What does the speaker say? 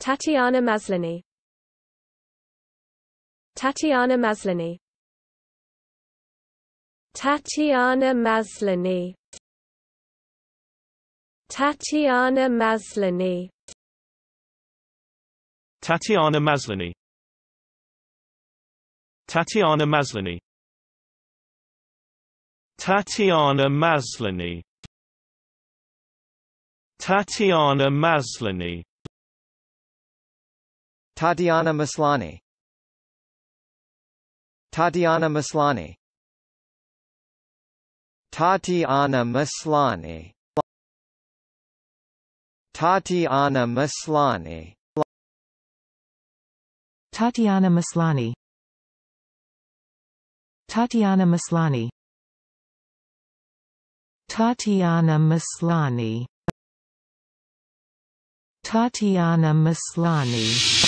Tatiana Maslany Tatiana Maslany Tatiana Maslany Tatiana Maslany Tatiana Maslany Tatiana Maslany Tatiana Maslany Tatiana Maslany Tatiana Maslani Tatiana Maslani Tatiana Maslani Tatiana Maslani Tatiana Maslani Tatiana Maslani Tatiana Maslani Tatiana Maslani